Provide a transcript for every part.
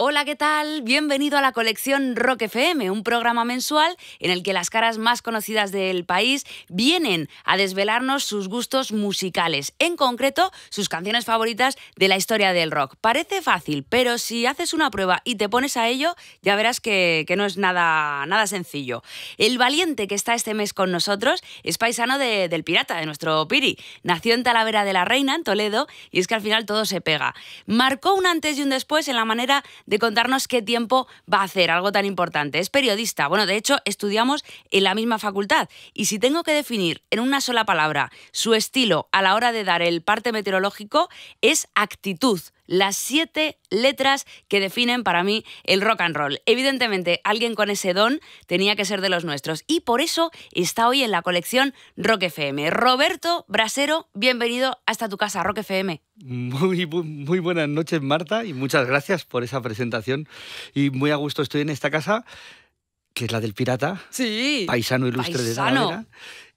Hola, ¿qué tal? Bienvenido a la colección Rock FM, un programa mensual en el que las caras más conocidas del país vienen a desvelarnos sus gustos musicales, en concreto sus canciones favoritas de la historia del rock. Parece fácil, pero si haces una prueba y te pones a ello, ya verás que, no es nada, nada sencillo. El valiente que está este mes con nosotros es paisano del pirata, de nuestro Piri. Nació en Talavera de la Reina, en Toledo, y es que al final todo se pega. Marcó un antes y un después en la manera de contarnos qué tiempo va a hacer, algo tan importante. Es periodista, bueno, de hecho estudiamos en la misma facultad y si tengo que definir en una sola palabra su estilo a la hora de dar el parte meteorológico es actitud las siete letras que definen para mí el rock and roll. Evidentemente, alguien con ese don tenía que ser de los nuestros y por eso está hoy en la colección Rock FM. Roberto Brasero, bienvenido hasta tu casa, Rock FM. Muy, muy, buenas noches, Marta, y muchas gracias por esa presentación. Y muy a gusto estoy en esta casa, que es la del pirata. Sí. Paisano ilustre de Talavera.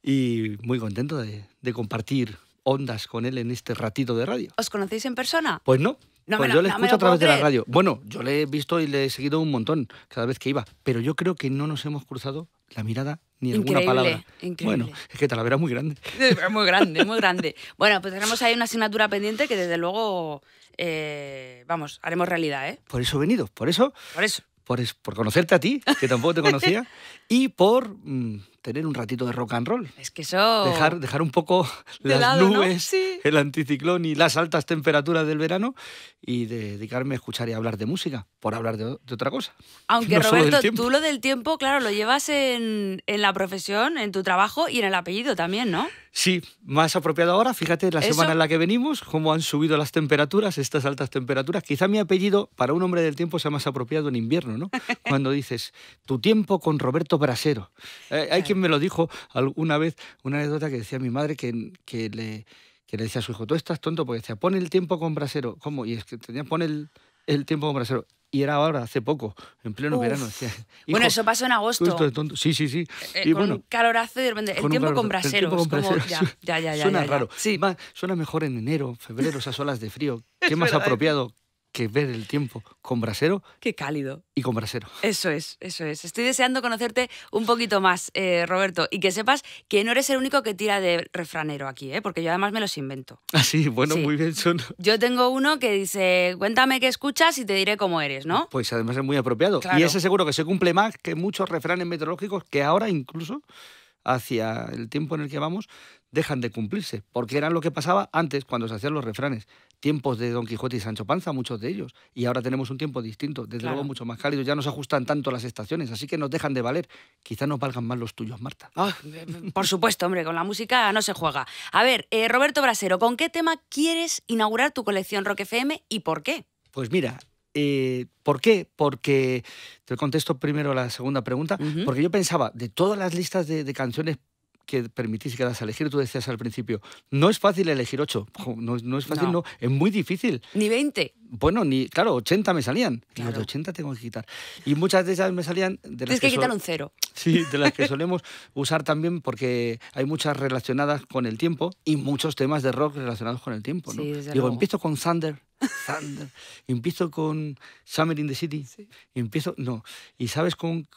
Y muy contento de compartir ondas con él en este ratito de radio. ¿Os conocéis en persona? Pues no. pues yo le escucho a través de la radio. Bueno, yo le he visto y le he seguido un montón cada vez que iba, pero yo creo que no nos hemos cruzado la mirada ni alguna palabra. Increíble. Bueno, es que Talavera es muy grande. muy grande, muy grande. Bueno, pues tenemos ahí una asignatura pendiente que desde luego, eh, vamos, haremos realidad, ¿eh? Por eso he venido, por eso. Por eso. Por, por conocerte a ti, que tampoco te conocía, y por... Mm, tener un ratito de rock and roll. Es que eso... Dejar, dejar un poco las nubes, el anticiclón y las altas temperaturas del verano y dedicarme a escuchar y hablar de música, por hablar de, otra cosa. Aunque Roberto, tú lo del tiempo, claro, lo llevas en, en, la profesión, en tu trabajo y en el apellido también, ¿no? Sí, más apropiado ahora, fíjate la semana en la que venimos, cómo han subido las temperaturas, estas altas temperaturas. Quizá mi apellido para un hombre del tiempo sea más apropiado en invierno, ¿no? Cuando dices, tu tiempo con Roberto Brasero. Eh, hay me lo dijo alguna vez, una anécdota que decía mi madre que, que le, que le decía a su hijo, tú estás tonto porque decía, pon el tiempo con brasero. ¿Cómo? Y es que tenía, pon el, el tiempo con brasero y era ahora, hace poco, en pleno verano. bueno, eso pasó en agosto. Sí, sí, sí. Eh, eh, y con bueno, un calorazo y de repente, el, tiempo con brasero. ya, ya, ya, suena raro. Sí. suena mejor en enero, febrero, esas olas de frío. ¿Qué más apropiado que ver el tiempo con brasero. Qué cálido. Y con brasero. Eso es, eso es. Estoy deseando conocerte un poquito más, eh, Roberto, y que sepas que no eres el único que tira de refranero aquí, eh, porque yo además me los invento. Ah, sí, bueno, muy bien. Son... Yo tengo uno que dice, cuéntame qué escuchas y te diré cómo eres, ¿no? Pues además es muy apropiado. Y ese seguro que se cumple más que muchos refranes meteorológicos que ahora incluso hacia el tiempo en el que vamos dejan de cumplirse, porque eran lo que pasaba antes cuando se hacían los refranes tiempos de Don Quijote y Sancho Panza, muchos de ellos, y ahora tenemos un tiempo distinto, desde luego mucho más cálido, ya nos ajustan tanto las estaciones, así que nos dejan de valer. Quizás nos valgan más los tuyos, Marta. Ah, eh, eh, por supuesto, hombre, con la música no se juega. A ver, eh, Roberto Brasero, ¿con qué tema quieres inaugurar tu colección Rock FM y por qué? Pues mira, ¿Por qué? Porque, te contesto primero la segunda pregunta, porque yo pensaba, de todas las listas de, de, canciones que permitís que las elegir, tú decías al principio, no es fácil elegir 8 no, es fácil, no. es muy difícil. Ni 20. Bueno, ni, claro, 80 me salían, y los 80 tengo que quitar. Y muchas de ellas me salían de las Tienes que, quitar un cero. Sí, de las que solemos usar también porque hay muchas relacionadas con el tiempo y muchos temas de rock relacionados con el tiempo. ¿no? Digo, empiezo con Thunder. Thunder. Empiezo con Summer in the City. Empiezo. No. ¿Y sabes con,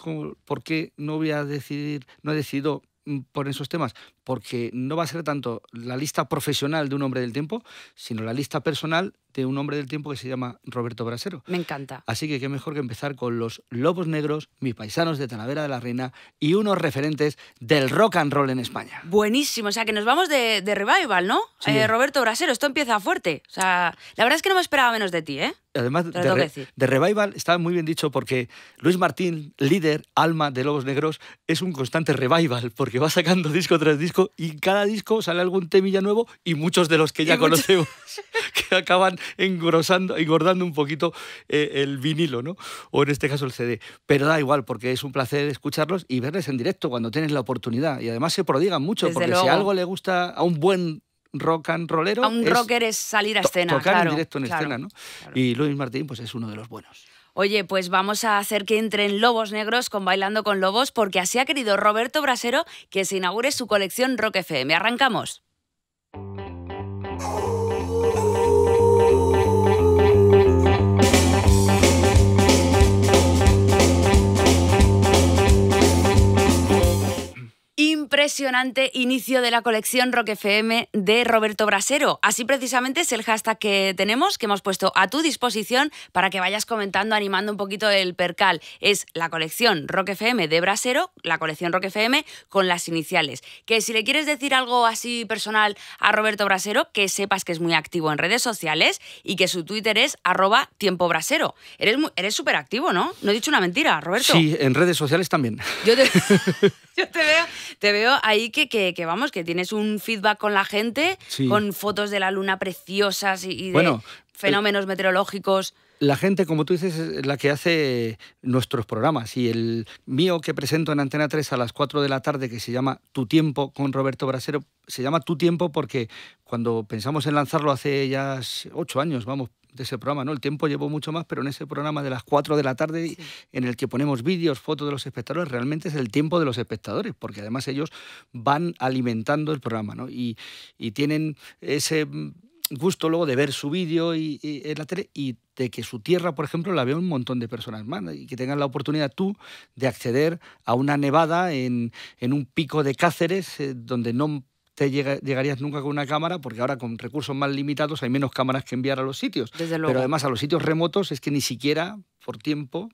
por qué no voy a decidir, no he decidido Mm, por esos temas? Porque no va a ser tanto la lista profesional de un hombre del tiempo, sino la lista personal un hombre del tiempo que se llama Roberto Brasero. Me encanta. Así que qué mejor que empezar con los Lobos Negros, mis paisanos de Talavera de la Reina y unos referentes del rock and roll en España. Buenísimo, o sea que nos vamos de, revival, ¿no? Eh, Roberto Brasero, esto empieza fuerte. O sea, la verdad es que no me esperaba menos de ti, ¿eh? Además, de, de, Revival está muy bien dicho porque Luis Martín, líder, alma de Lobos Negros, es un constante revival porque va sacando disco tras disco y cada disco sale algún temilla nuevo y muchos de los que ya conocemos que acaban engrosando, engordando un poquito eh, el vinilo, ¿no? O en este caso el CD. Pero da igual, porque es un placer escucharlos y verles en directo cuando tienes la oportunidad. Y además se prodigan mucho, porque si algo le gusta a un buen rock and rollero. A un rocker es salir a escena. Tocar en directo en escena, Y Luis Martín, pues es uno de los buenos. Oye, pues vamos a hacer que entren lobos negros con Bailando con Lobos, porque así ha querido Roberto Brasero que se inaugure su colección Rock me Arrancamos. impresionante inicio de la colección Rock FM de Roberto Brasero. Así precisamente es el hashtag que tenemos, que hemos puesto a tu disposición para que vayas comentando, animando un poquito el percal. Es la colección Rock FM de Brasero, la colección Rock FM con las iniciales. Que si le quieres decir algo así personal a Roberto Brasero, que sepas que es muy activo en redes sociales y que su Twitter es arroba tiempo Eres eres súper activo, ¿no? No he dicho una mentira, Roberto. Sí, en redes sociales también. Yo te, veo, veo ahí que, vamos, que tienes un feedback con la gente, con fotos de la luna preciosas y, de fenómenos eh, meteorológicos la gente, como tú dices, es la que hace nuestros programas. Y el mío que presento en Antena 3 a las 4 de la tarde, que se llama Tu Tiempo con Roberto Brasero, se llama Tu Tiempo porque cuando pensamos en lanzarlo hace ya 8 años, vamos, de ese programa, ¿no? El tiempo llevó mucho más, pero en ese programa de las 4 de la tarde, en el que ponemos vídeos, fotos de los espectadores, realmente es el tiempo de los espectadores, porque además ellos van alimentando el programa, ¿no? Y, tienen ese gusto luego de ver su vídeo y, en la tele y de que su tierra, por ejemplo, la vea un montón de personas más y que tengan la oportunidad tú de acceder a una nevada en, un pico de Cáceres eh, donde no te llegarías nunca con una cámara, porque ahora con recursos más limitados hay menos cámaras que enviar a los sitios. Pero además a los sitios remotos es que ni siquiera por tiempo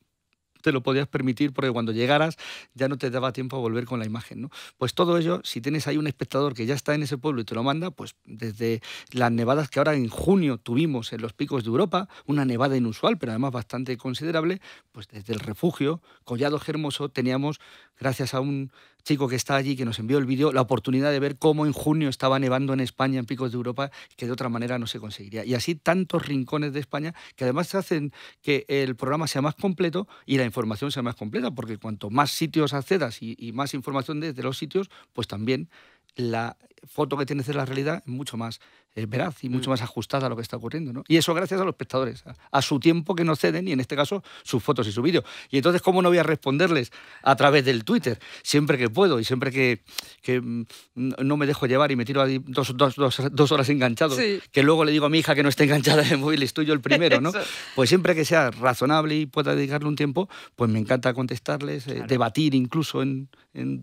te lo podías permitir porque cuando llegaras ya no te daba tiempo a volver con la imagen. ¿no? Pues todo ello, si tienes ahí un espectador que ya está en ese pueblo y te lo manda, pues desde las nevadas que ahora en junio tuvimos en los picos de Europa, una nevada inusual, pero además bastante considerable, pues desde el refugio, Collado Germoso teníamos, gracias a un chico que está allí, que nos envió el vídeo, la oportunidad de ver cómo en junio estaba nevando en España, en picos de Europa, que de otra manera no se conseguiría. Y así tantos rincones de España que además hacen que el programa sea más completo y la información sea más completa, porque cuanto más sitios accedas y, más información desde los sitios, pues también la foto que tienes de la realidad es mucho más es veraz y mucho mm. más ajustada a lo que está ocurriendo. Y eso gracias a los espectadores, a, su tiempo que no ceden y en este caso sus fotos y su vídeo. Y entonces, ¿cómo no voy a responderles a través del Twitter? Siempre que puedo y siempre que, mm, no me dejo llevar y me tiro dos, horas enganchado, que luego le digo a mi hija que no esté enganchada en el móvil, estoy yo el primero. ¿no? pues siempre que sea razonable y pueda dedicarle un tiempo, pues me encanta contestarles, eh, debatir incluso en,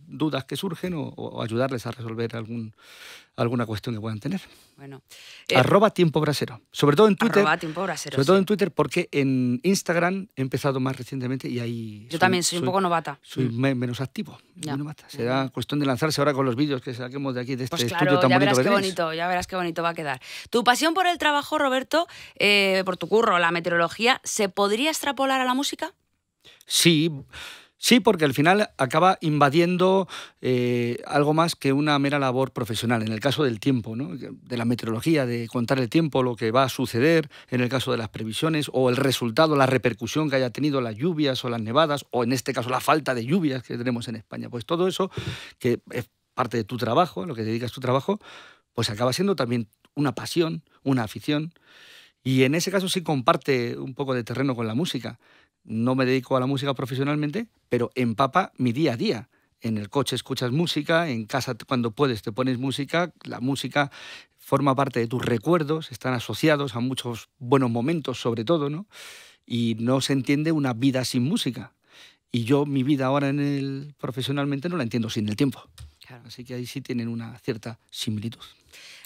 dudas que surgen o ayudarles a resolver algún alguna cuestión que puedan tener. Bueno. Eh, tiempo brasero. Sobre todo en Twitter. Sobre todo en Twitter, porque en Instagram he empezado más recientemente y ahí. Yo también soy, un poco novata. Soy mm. menos activo. Novata. Será mm. cuestión de lanzarse ahora con los vídeos que saquemos de aquí, de este pues estudio tan ya bonito. Verás qué bonito ya verás qué bonito va a quedar. Tu pasión por el trabajo, Roberto, eh, por tu curro, la meteorología, ¿se podría extrapolar a la música? Sí. Sí, porque al final acaba invadiendo eh, algo más que una mera labor profesional, en el caso del tiempo, de la meteorología, de contar el tiempo, lo que va a suceder, en el caso de las previsiones, o el resultado, la repercusión que haya tenido las lluvias o las nevadas, o en este caso la falta de lluvias que tenemos en España. Pues todo eso, que es parte de tu trabajo, lo que dedicas tu trabajo, pues acaba siendo también una pasión, una afición. Y en ese caso sí comparte un poco de terreno con la música no me dedico a la música profesionalmente, pero empapa mi día a día. En el coche escuchas música, en casa cuando puedes te pones música, la música forma parte de tus recuerdos, están asociados a muchos buenos momentos sobre todo, ¿no? Y no se entiende una vida sin música. Y yo mi vida ahora en el profesionalmente no la entiendo sin el tiempo. Así que ahí sí tienen una cierta similitud.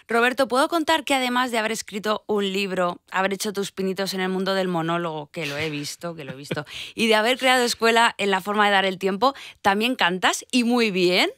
Roberto, puedo contar que además de haber escrito un libro, haber hecho tus pinitos en el mundo del monólogo, que lo he visto, que lo he visto, y de haber creado escuela en la forma de dar el tiempo, también cantas y muy bien.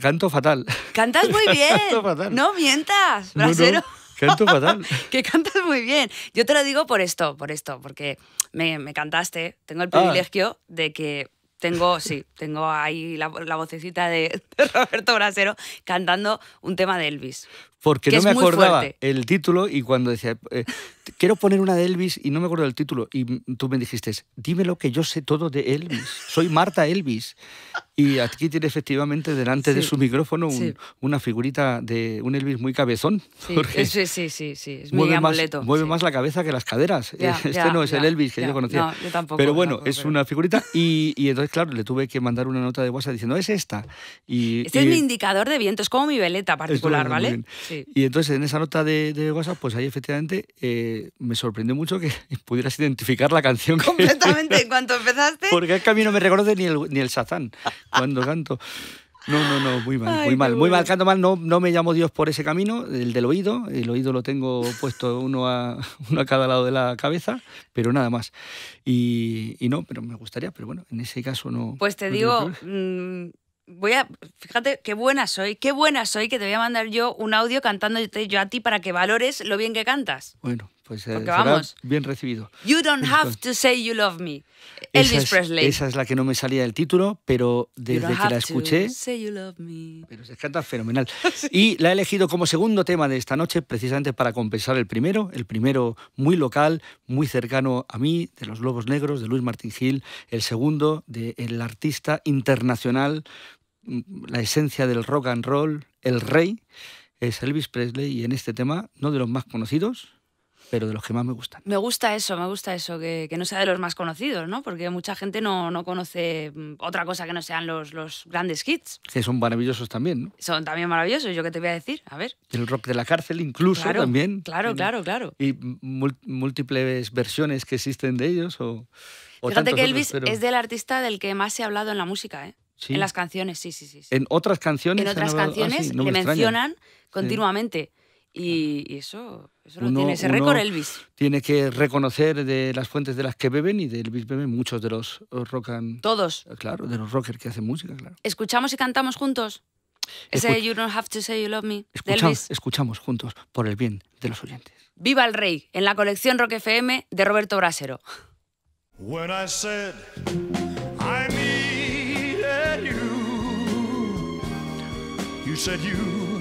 Canto fatal. Cantas muy bien. Canto fatal. No mientas, brasero. Canto fatal. que cantas muy bien. Yo te lo digo por esto, por esto, porque me, cantaste. Tengo el ah. privilegio de que tengo, sí, tengo ahí la, vocecita de, de, Roberto Brasero cantando un tema de Elvis porque no me acordaba el título y cuando decía, eh, quiero poner una de Elvis y no me acuerdo del título. Y tú me dijiste, dímelo que yo sé todo de Elvis, soy Marta Elvis. Y aquí tiene efectivamente delante de su micrófono una figurita de un Elvis muy cabezón. Sí, sí, sí, es muy mueve Más, mueve más la cabeza que las caderas. este no es el Elvis que yo conocía. No, yo tampoco, pero bueno, es una figurita y, entonces, claro, le tuve que mandar una nota de WhatsApp diciendo, es esta. este es mi indicador de viento, es como mi veleta particular, ¿vale? Y entonces en esa nota de, WhatsApp, pues ahí efectivamente eh, me sorprendió mucho que pudieras identificar la canción. Completamente, en cuanto empezaste. Porque es camino no me reconoce ni el, ni cuando canto. No, no, no, muy mal, muy mal, muy mal. Canto mal, no, no me llamo Dios por ese camino, el del oído. El oído lo tengo puesto uno a, uno a cada lado de la cabeza, pero nada más. Y, no, pero me gustaría, pero bueno, en ese caso no. Pues te digo, voy a, fíjate qué buena soy, qué buena soy que te voy a mandar yo un audio cantando yo a ti para que valores lo bien que cantas. Bueno pues eh, bien recibido. You don't have to say you love me. Elvis Presley. Esa es la que no me salía del título, pero desde que la escuché. you love me. Pero se canta fenomenal. Y la he elegido como segundo tema de esta noche, precisamente para compensar el primero, el primero muy local, muy cercano a mí, de los Lobos Negros, de Luis Martín Gil, el segundo del de artista internacional, mm, la esencia del rock and roll, el rey. Es Elvis Presley y en este tema, no de los más conocidos, pero de los que más me gustan. Me gusta eso, me gusta eso, que, que no sea de los más conocidos, ¿no? Porque mucha gente no, no conoce mm, otra cosa que no sean los, los, grandes hits. Que son maravillosos también, ¿no? Son también maravillosos, yo qué te voy a decir, a ver. El rock de la cárcel incluso también. Claro, claro, claro. Y múltiples versiones que existen de ellos o... Fíjate que Elvis es del artista del que más se ha hablado en la música, ¿eh? Sí. En las canciones, sí, sí, sí, En otras canciones. En otras ah, canciones le mencionan continuamente. Y eso, lo tiene ese récord Elvis. Tiene que reconocer de las fuentes de las que beben y de Elvis beben muchos de los eh, rockan. Todos. Eh, claro, de los rockers que hacen música, claro. ¿Escuchamos y cantamos juntos? ese You Don't Have to Say You Love Me. Escuchamos, Elvis. escuchamos juntos por el bien de los oyentes. ¡Viva el Rey! En la colección Rock FM de Roberto Brasero. you said you.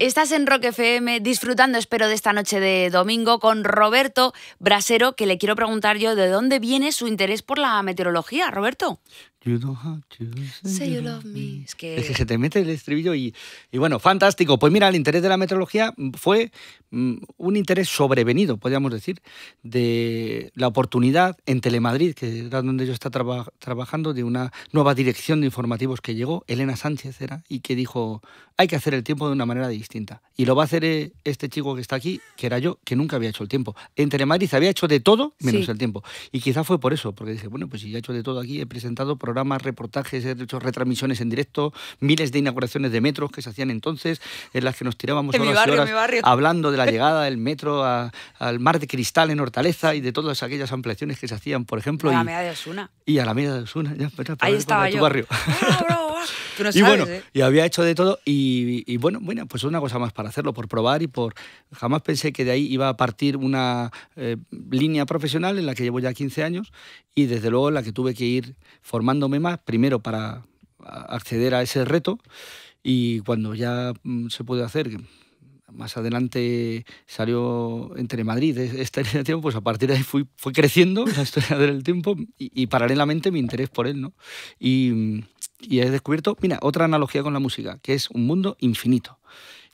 Estás en Rock FM disfrutando, espero, de esta noche de domingo con Roberto Brasero, que le quiero preguntar yo de dónde viene su interés por la meteorología, Roberto. You don't have to say, you love me. Es, que... se te mete el estribillo y, y, bueno, fantástico. Pues mira, el interés de la meteorología mm, fue mm, un interés sobrevenido, podríamos decir, de la oportunidad en Telemadrid, que es donde yo estaba trabajando, de una nueva dirección de informativos que llegó, Elena Sánchez era, y que dijo, hay que hacer el tiempo de una manera distinta. Y lo va a hacer eh, este chico que está aquí, que era yo, que nunca había hecho el tiempo. En Telemadrid había hecho de todo menos el tiempo. Y quizá fue por eso, porque dije, bueno, pues si ya he hecho de todo aquí, he presentado... Por programas, reportajes, eh, de hecho retransmisiones en directo, miles de inauguraciones de metros que se hacían entonces, en las que nos tirábamos horas hablando de la llegada del metro al mar de cristal en Hortaleza y de todas aquellas ampliaciones que se hacían, por ejemplo. A la media de Osuna. Y a la media de Osuna, ya, Ahí estaba yo. Tu barrio. Ah, ¡Bravo, y bueno, ¿eh? y había hecho de todo y, bueno, bueno, pues una cosa más para hacerlo, por probar y por... Jamás pensé que de ahí iba a partir una eh, línea profesional en la que llevo ya 15 años y desde luego en la que tuve que ir formándome más, primero para acceder a ese reto y cuando ya mm, se pudo hacer más adelante salió entre Madrid e-, esta iniciativa, pues a partir de ahí fui, fue creciendo la historia del tiempo y, y, paralelamente mi interés por él, ¿no? Y, mm, y he descubierto, mira, otra analogía con la música, que es un mundo infinito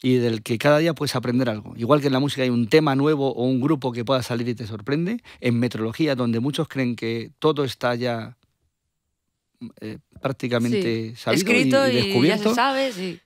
y del que cada día puedes aprender algo. Igual que en la música hay un tema nuevo o un grupo que pueda salir y te sorprende, en metrología, donde muchos creen que todo está ya eh, prácticamente sabido y, descubierto,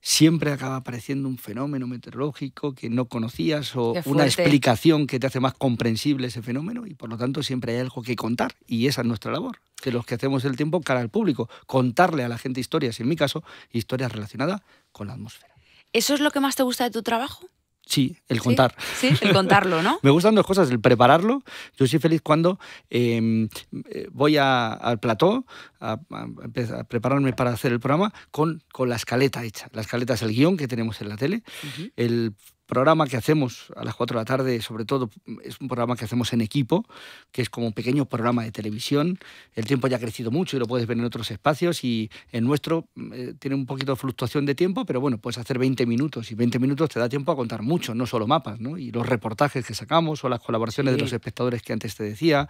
siempre acaba apareciendo un fenómeno meteorológico que no conocías o una explicación que te hace más comprensible ese fenómeno y por lo tanto siempre hay algo que contar y esa es nuestra labor, que los que hacemos el tiempo cara al público, contarle a la gente historias en mi caso historias relacionadas con la atmósfera. ¿Eso es lo que más te gusta de tu trabajo? Sí, el contar. Sí, el contarlo, ¿no? me gustan dos cosas, el prepararlo. Yo soy feliz cuando em, eh, voy al plató a, prepararme para hacer el programa con, la escaleta hecha. La escaleta es el guión que tenemos en la tele, el programa que hacemos a las 4 de la tarde, sobre todo es un programa que hacemos en equipo, que es como un pequeño programa de televisión. El tiempo ya ha crecido mucho y lo puedes ver en otros espacios y en nuestro eh, tiene un poquito de fluctuación de tiempo, pero bueno, puedes hacer 20 minutos y 20 minutos te da tiempo a contar mucho, no solo mapas, ¿no? Y los reportajes que sacamos o las colaboraciones de los espectadores que antes te decía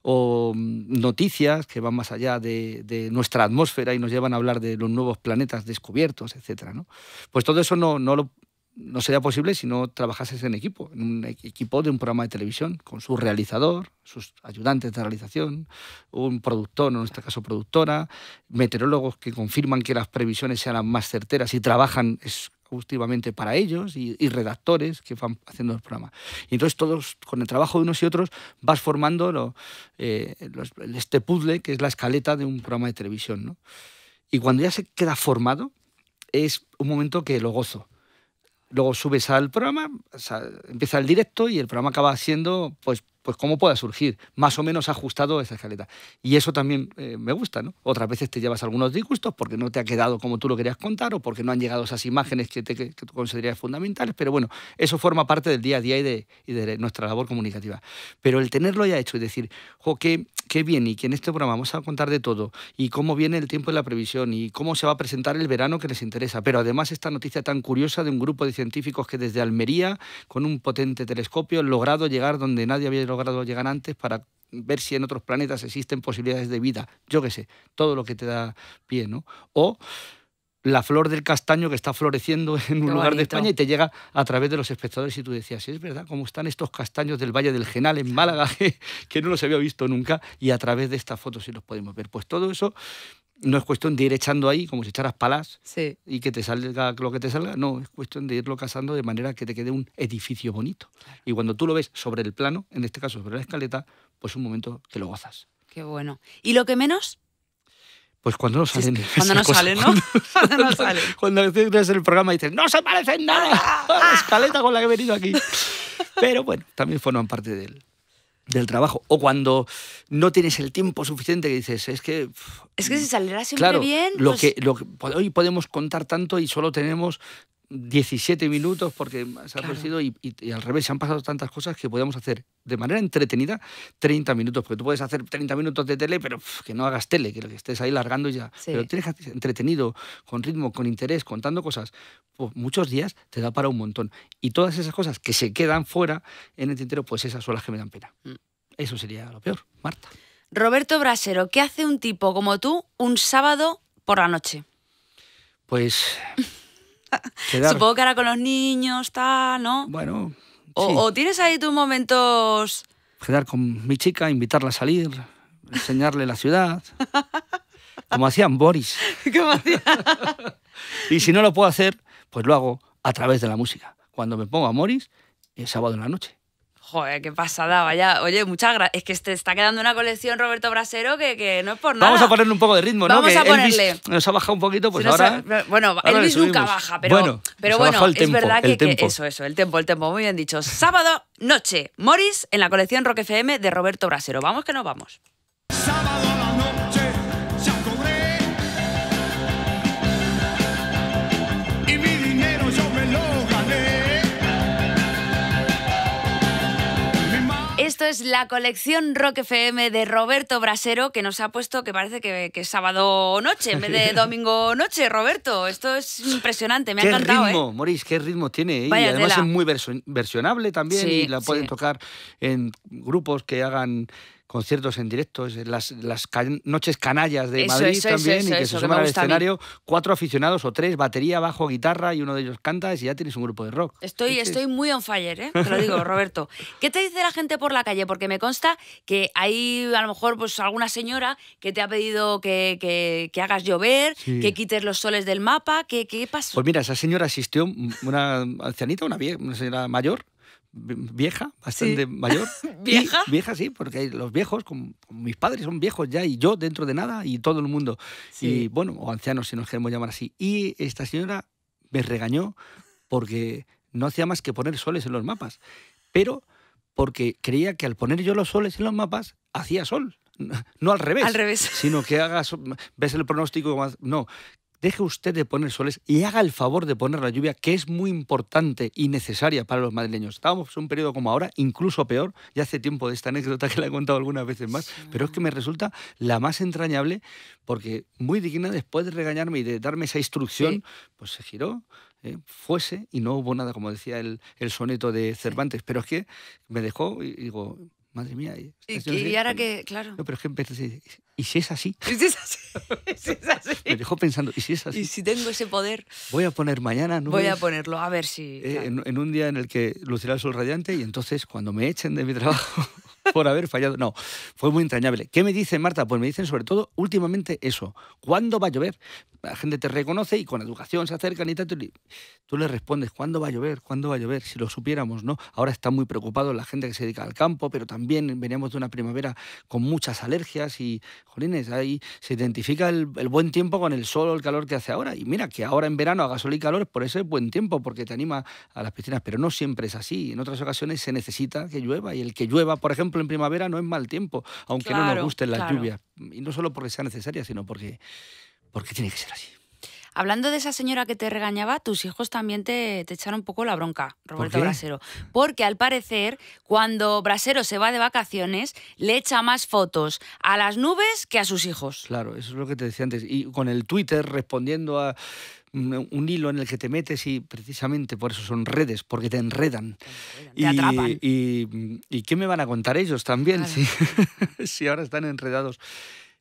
o mm, noticias que van más allá de, de, nuestra atmósfera y nos llevan a hablar de los nuevos planetas descubiertos, etcétera, ¿no? Pues todo eso no, no lo no sería posible si no trabajases en equipo, en un e-, equipo de un programa de televisión, con su realizador, sus ayudantes de realización, un productor, en este caso productora, meteorólogos que confirman que las previsiones sean las más certeras y trabajan exhaustivamente para ellos, y, redactores que van haciendo el programa. Y entonces todos, con el trabajo de unos y otros, vas formando eh, este puzzle que es la escaleta de un programa de televisión. Y cuando ya se queda formado, es un momento que lo gozo luego subes al programa, empieza el directo y el programa acaba siendo pues pues cómo pueda surgir, más o menos ajustado esa escaleta. Y eso también eh, me gusta, ¿no? Otras veces te llevas algunos disgustos porque no te ha quedado como tú lo querías contar o porque no han llegado esas imágenes que, te, tú considerías fundamentales, pero bueno, eso forma parte del día a día y de, y de nuestra labor comunicativa. Pero el tenerlo ya hecho y decir, jo, qué, qué y que en este programa vamos a contar de todo, y cómo viene el tiempo de la previsión, y cómo se va a presentar el verano que les interesa, pero además esta noticia tan curiosa de un grupo de científicos que desde Almería, con un potente telescopio, han logrado llegar donde nadie había logrado grados llegan antes para ver si en otros planetas existen posibilidades de vida, yo qué sé, todo lo que te da pie, ¿no? O la flor del castaño que está floreciendo en un lugar de España y te llega a través de los espectadores y tú decías, es verdad, cómo están estos castaños del Valle del Genal en Málaga, que no los había visto nunca, y a través de estas fotos sí los podemos ver. Pues todo eso no es cuestión de ir echando ahí como si echaras palas y que te salga lo que te salga, no, es cuestión de irlo casando de manera que te quede un edificio bonito. Y cuando tú lo ves sobre el plano, en este caso sobre la escaleta, pues un momento que lo gozas. Qué bueno. ¿Y lo que menos? Pues cuando no salen. cuando no ¿no? Cuando, no salen. Cuando el programa y dices, no se parecen nada a la escaleta con la que he venido aquí. Pero bueno, también forman parte de él del trabajo o cuando no tienes el tiempo suficiente que dices es que es que se saldrá siempre bien lo pues lo que, hoy podemos contar tanto y solo tenemos 17 minutos porque se ha claro. y, al revés, se han pasado tantas cosas que podemos hacer de manera entretenida 30 minutos, porque tú puedes hacer 30 minutos de tele, pero que no hagas tele, que, que estés ahí largando ya. Pero tienes entretenido, con ritmo, con interés, contando cosas. Pues muchos días te da para un montón. Y todas esas cosas que se quedan fuera en el tintero, pues esas son las que me dan pena. Mm. Eso sería lo peor, Marta. Roberto Brasero, ¿qué hace un tipo como tú un sábado por la noche? Pues Supongo que ahora con los niños, está, ¿no? Bueno. O, tienes ahí tus momentos. Quedar con mi chica, invitarla a salir, enseñarle la ciudad. como hacían Boris. y si no lo puedo hacer, pues lo hago a través de la música. Cuando me pongo a Boris, el sábado en la noche. Joder, qué pasada, vaya. Oye, muchas gracias. Es que te este, está quedando una colección, Roberto Brasero, que, que no es por nada. Vamos a ponerle un poco de ritmo, ¿no? Vamos a ponerle. nos ha bajado un poquito, pues si ahora. bueno, ahora Elvis nunca baja, pero bueno, pero bueno es verdad que, Eso, eso, el tempo, el tempo. Muy bien dicho. Sábado noche, Morris en la colección Rock FM de Roberto Brasero. Vamos que nos vamos. Sábado la noche. Esto es la colección Rock FM de Roberto Brasero, que nos ha puesto que parece que, es sábado noche en vez de domingo noche, Roberto. Esto es impresionante, me ha encantado. Qué ¿eh? ritmo, qué ritmo tiene. y además es muy versionable también y la pueden tocar en grupos que hagan conciertos en directo, las, noches canallas de Madrid también, y que se suman al escenario cuatro aficionados o tres, batería, bajo, guitarra, y uno de ellos canta, y ya tienes un grupo de rock. Estoy, estoy muy on fire, ¿eh? te lo digo, Roberto. ¿Qué te dice la gente por la calle? Porque me consta que hay a lo mejor pues, alguna señora que te ha pedido que, hagas llover, que quites los soles del mapa, ¿qué, qué pasó? Pues mira, esa señora asistió, una ancianita, una, una señora mayor, vieja, bastante mayor. ¿Vieja? vieja, sí, porque los viejos, como, mis padres son viejos ya, y yo dentro de nada, y todo el mundo. Y bueno, o ancianos, si nos queremos llamar así. Y esta señora me regañó porque no hacía más que poner soles en los mapas. Pero porque creía que al poner yo los soles en los mapas, hacía sol no al revés, al revés, sino que hagas, ves el pronóstico, no, deje usted de poner soles y haga el favor de poner la lluvia, que es muy importante y necesaria para los madrileños. Estábamos en un periodo como ahora, incluso peor, ya hace tiempo de esta anécdota que la he contado algunas veces más, pero es que me resulta la más entrañable porque muy digna después de regañarme y de darme esa instrucción, pues se giró, eh, fuese y no hubo nada, como decía el, el soneto de Cervantes. Pero es que me dejó y digo, madre mía. Y, ahora que, claro. pero es que ¿y si es así? ¿Y si es así? Me dejó pensando, ¿y si es así? ¿Y si tengo ese poder? Voy a poner mañana, ¿no? Voy a ponerlo, a ver si... Eh, en, en, un día en el que lucirá el sol radiante y entonces cuando me echen de mi trabajo por haber fallado. No, fue muy entrañable. ¿Qué me dicen, Marta? Pues me dicen sobre todo últimamente eso. ¿Cuándo va a llover? La gente te reconoce y con educación se acercan y tal. Tú le respondes, ¿cuándo va a llover? ¿Cuándo va a llover? Si lo supiéramos, ¿no? Ahora está muy preocupado la gente que se dedica al campo, pero también veníamos de una primavera con muchas alergias y, jolines, ahí se identifica el, buen tiempo con el sol el calor que hace ahora. Y mira, que ahora en verano haga sol y calor, por eso es buen tiempo, porque te anima a las piscinas, pero no siempre es así. En otras ocasiones se necesita que llueva y el que llueva, por ejemplo, en primavera no es mal tiempo, aunque no nos gusten las lluvias. Y no solo porque sea necesaria, sino porque, porque tiene que ser así. Hablando de esa señora que te regañaba, tus hijos también te, echaron un poco la bronca, Roberto Brasero. Porque al parecer, cuando Brasero se va de vacaciones, le echa más fotos a las nubes que a sus hijos. Claro, eso es lo que te decía antes. Y con el Twitter respondiendo a un hilo en el que te metes y precisamente por eso son redes, porque te enredan. y, atrapan. Y, qué me van a contar ellos también si ahora están enredados?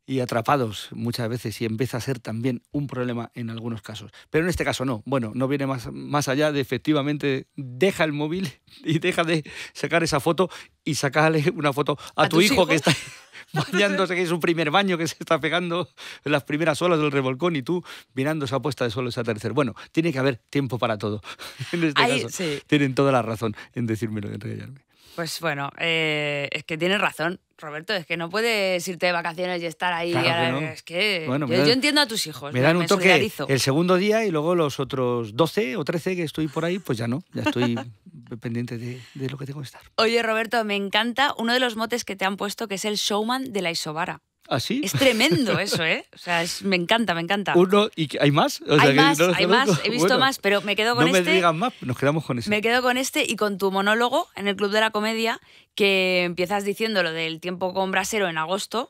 y atrapados muchas veces y empieza a ser también un problema en algunos casos. Pero en este caso no. Bueno, no viene más, más allá de efectivamente deja el móvil y deja de sacar esa foto y sacarle una foto a, tu hijo que está bañándose, que es un primer baño, que se está pegando en las primeras olas del revolcón y tú mirando esa puesta de sol, esa tercer. Bueno, tiene que haber tiempo para todo. En este caso, tienen toda la razón en decírmelo y en regalarme. Pues bueno, eh, es que tienes razón, Roberto, es que no puedes irte de vacaciones y estar ahí. Es que yo, entiendo a tus hijos. Me dan un toque el segundo día y luego los otros 12 o 13 que estoy por ahí, pues ya no, ya estoy pendiente de, de lo que tengo que estar. Oye, Roberto, me encanta uno de los motes que te han puesto, que es el showman de la Isobara. ¿Ah, es tremendo eso, ¿eh? O sea, me encanta, me encanta. Uno, ¿y hay más? hay más, hay más, he visto más, pero me quedo con este. No me este. digas más, nos quedamos con este. Me quedo con este y con tu monólogo en el Club de la Comedia, que empiezas diciendo lo del tiempo con brasero en agosto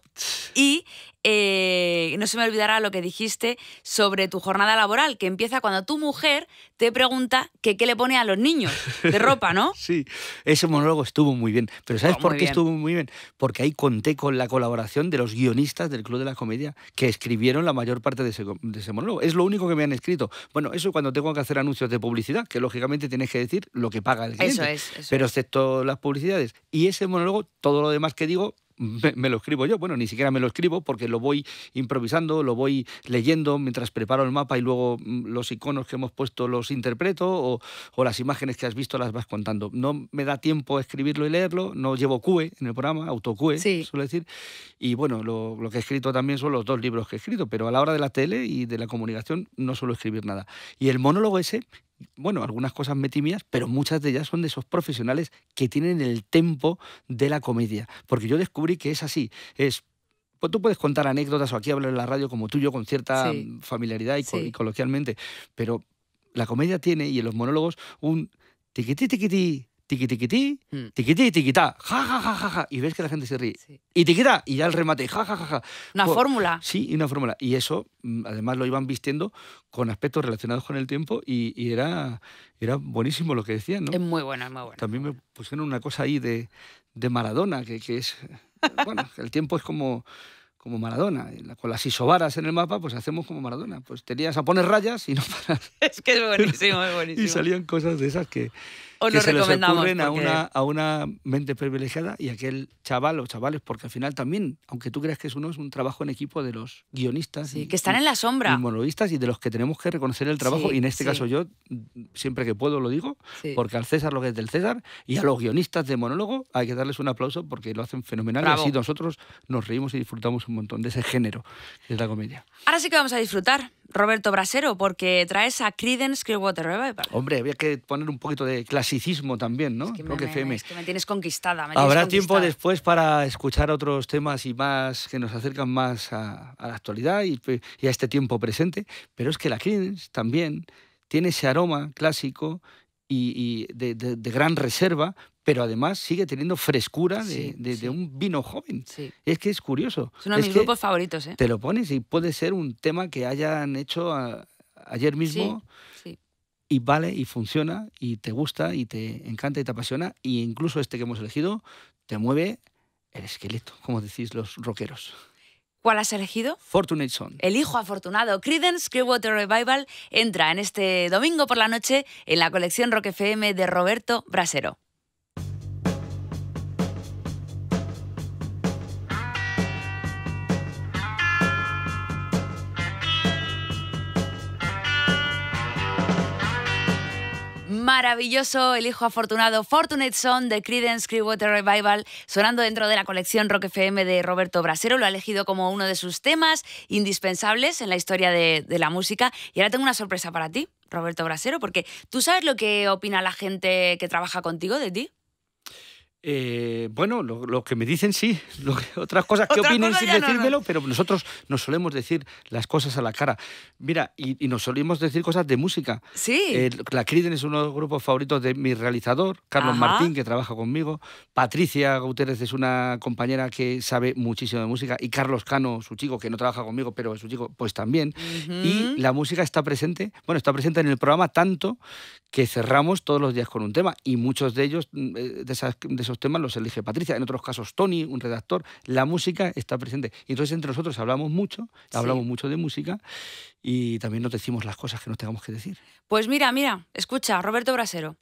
y eh, no se me olvidará lo que dijiste sobre tu jornada laboral, que empieza cuando tu mujer te pregunta que qué le pone a los niños de ropa, ¿no? sí, ese monólogo estuvo muy bien. Pero ¿sabes por qué estuvo muy bien? Porque ahí conté con la colaboración de los guionistas del Club de la Comedia que escribieron la mayor parte de ese, monólogo. Es lo único que me han escrito. Bueno, eso cuando tengo que hacer anuncios de publicidad, que lógicamente tienes que decir lo que paga el cliente. pero excepto las publicidades y ese monólogo, todo lo demás que digo, me, lo escribo yo. Bueno, ni siquiera me lo escribo porque lo voy improvisando, lo voy leyendo mientras preparo el mapa y luego mm, los iconos que hemos puesto los interpreto o, las imágenes que has visto las vas contando. No me da tiempo escribirlo y leerlo, no llevo QE en el programa, autocue, sí. suele decir. Y bueno, lo, lo, que he escrito también son los dos libros que he escrito, pero a la hora de la tele y de la comunicación no suelo escribir nada. Y el monólogo ese bueno, algunas cosas metimias, pero muchas de ellas son de esos profesionales que tienen el tempo de la comedia. Porque yo descubrí que es así, es pues tú puedes contar anécdotas o aquí hablar en la radio como tú yo con cierta familiaridad y, coloquialmente, pero la comedia tiene, y en los monólogos, un tiquití, tiquití, tiqui tiquiti y hmm. tiquitá, ja, ja, ja, ja, ja, y ves que la gente se ríe. Y tiquitá, y ya el remate, ja, ja, ja, ja. Una pues, fórmula. Sí, una fórmula. Y eso, mm, además, lo iban vistiendo con aspectos relacionados con el tiempo y, era, era buenísimo lo que decían, ¿no? Es muy bueno, es muy bueno. También me pusieron una cosa ahí de, de Maradona, que, que es... bueno, el tiempo es como como Maradona. Con las isobaras en el mapa, pues hacemos como Maradona. Pues tenías a poner rayas y no paras. Es que es buenísimo, es buenísimo. y salían cosas de esas que, o que a, una, mente privilegiada y aquel chaval o chavales, porque al final también, aunque tú creas que es uno, es un trabajo en equipo de los guionistas. y, que están en la sombra. Y y de los que tenemos que reconocer el trabajo. y en este caso yo, siempre que puedo lo digo, porque al César lo que es del César y a los guionistas de monólogo hay que darles un aplauso porque lo hacen fenomenal. Y así nosotros nos reímos y disfrutamos un montón de ese género que es la comedia. Ahora sí que vamos a disfrutar. Roberto Brasero, porque traes a Creedence Clearwater Revival. Hombre, había que poner un poquito de clasicismo también, ¿no? que, me, tienes conquistada. Habrá tiempo después para escuchar otros temas y más que nos acercan más a, la actualidad y, y a este tiempo presente, pero es que la Creedence también tiene ese aroma clásico y, de, gran reserva, pero además sigue teniendo frescura de, un vino joven. Es que es curioso. Es uno de mis grupos favoritos. ¿eh? Te lo pones y puede ser un tema que hayan hecho ayer mismo. Y vale, y funciona, y te gusta, y te encanta, y te apasiona, y incluso este que hemos elegido te mueve el esqueleto, como decís los rockeros. ¿Cuál has elegido? Fortunate Son. El hijo afortunado. Credence Clearwater Revival entra en este domingo por la noche en la colección Rock FM de Roberto Brasero. maravilloso el hijo afortunado Fortunate Son de Creedence Clearwater Revival, sonando dentro de la colección Rock FM de Roberto Brasero. Lo ha elegido como uno de sus temas indispensables en la historia de, de la música. Y ahora tengo una sorpresa para ti, Roberto Brasero, porque tú sabes lo que opina la gente que trabaja contigo de ti. Eh, bueno, lo, que me dicen sí, lo otras cosas que opinen sin decírmelo, pero nosotros nos solemos decir las cosas a la cara. Mira, y, nos solemos decir cosas de música. Sí. la Criden es uno de los grupos favoritos de mi realizador, Carlos Martín, que trabaja conmigo. Patricia Gutiérrez es una compañera que sabe muchísimo de música. Y Carlos Cano, su chico, que no trabaja conmigo, pero es su chico, pues también. Y la música está presente, bueno, está presente en el programa tanto que cerramos todos los días con un tema. Y muchos de ellos, mm, eh, de, de esos los temas los elige Patricia, en otros casos Tony, un redactor, la música está presente. Y entonces entre nosotros hablamos mucho, hablamos mucho de música y también nos decimos las cosas que nos tengamos que decir. Pues mira, mira, escucha, Roberto Brasero.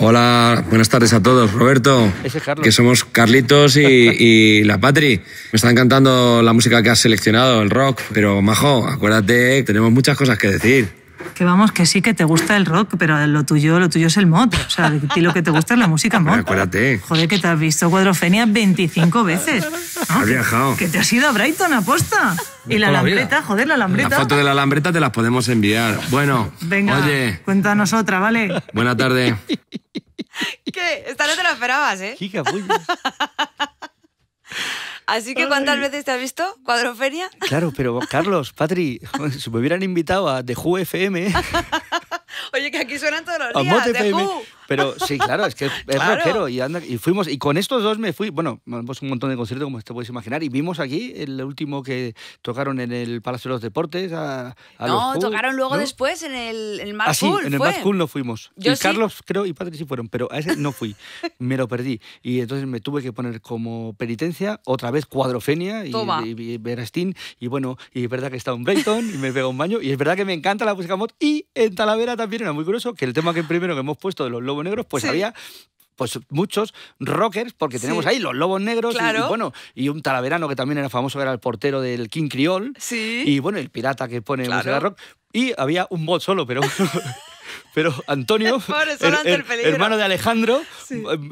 Hola, buenas tardes a todos. Roberto, que somos Carlitos y, la Patri. Me está encantando la música que has seleccionado, el rock, pero Majo, acuérdate, tenemos muchas cosas que decir. Que vamos, que sí que te gusta el rock, pero lo tuyo, lo tuyo es el mod. O sea, a ti lo que te gusta es la música mod. Acuérdate. Joder, que te has visto Cuadrofenia 25 veces. Has ah, viajado. Que te has ido a Brighton, aposta. Y la lambreta joder, la lambreta La foto de la alambreta te las podemos enviar. Bueno, Venga, cuéntanos otra, ¿vale? Buena tarde. ¿Qué? Esta no te la esperabas, ¿eh? Qué Así que ¿cuántas veces te has visto Cuadroferia? Claro, pero Carlos, Patri, si me hubieran invitado a The Who FM... Oye, que aquí suenan todos los días, The Who. Pero sí, claro, es que es rockero. Y, anda, y, fuimos, y con estos dos me fui, bueno, vamos un montón de conciertos, como te puedes imaginar, y vimos aquí el último que tocaron en el Palacio de los Deportes. A, no, tocaron luego después en el, el Mad ah, Cool. en el Mad Cool no fuimos. y Carlos, creo, y Patrick sí fueron, pero a ese no fui. me lo perdí. Y entonces me tuve que poner como penitencia otra vez cuadrofenia y, y, y, bueno, y es verdad que está en Brighton y me pego un baño. Y es verdad que me encanta la música mod. Y en Talavera también era muy curioso que el tema que primero que hemos puesto de los negros, pues había pues muchos rockers, porque tenemos ahí los Lobos Negros y, bueno, y un talaverano que también era famoso, que era el portero del King Creole, y bueno, el pirata que pone música rock, y había un bot solo, pero... pero Antonio, hermano de Alejandro,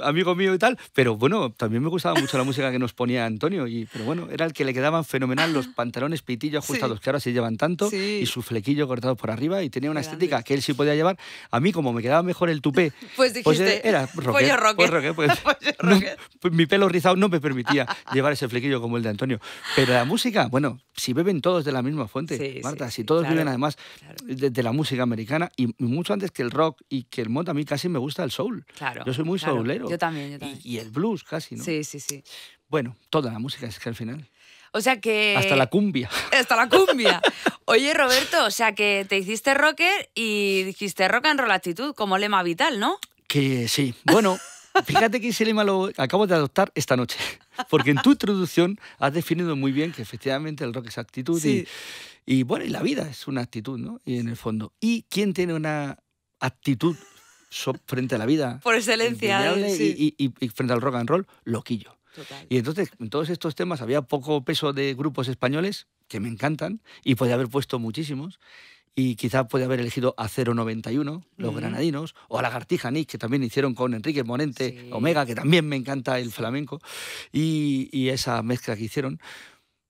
amigo mío y tal, pero bueno, también me gustaba mucho la música que nos ponía Antonio, y, pero bueno, era el que le quedaban fenomenal los pantalones pitillos ajustados, que ahora se llevan tanto, y su flequillo cortado por arriba, y tenía una estética que él sí podía llevar. A mí, como me quedaba mejor el tupé, pues, pues dijiste, era pues pues rocker, pues mi pelo rizado no me permitía llevar ese flequillo como el de Antonio. Pero la música, bueno, si beben todos de la misma fuente, Marta, si todos vienen además de la música americana, y mucho antes que el rock y que el mod, a mí casi me gusta el soul. Yo soy muy soulero. Yo también, yo también. Y, el blues casi, ¿no? Sí, sí, sí. Bueno, toda la música es que al final. O sea que. Hasta la cumbia. Hasta la cumbia. Oye, Roberto, o sea que te hiciste rocker y dijiste rock and roll actitud como lema vital, ¿no? Que sí. Bueno. Fíjate que ese lema lo acabo de adoptar esta noche, porque en tu introducción has definido muy bien que efectivamente el rock es actitud y, y, bueno, y la vida es una actitud, ¿no? Y en el fondo. ¿Y quién tiene una actitud frente a la vida. Por excelencia. Y, frente al rock and roll, loquillo. Total. Y entonces, en todos estos temas había poco peso de grupos españoles, que me encantan, y podía haber puesto muchísimos. Y quizá puede haber elegido a 091, los granadinos, o a Lagartija Nick, que también hicieron con Enrique Monente, Omega, que también me encanta el flamenco, y, y esa mezcla que hicieron.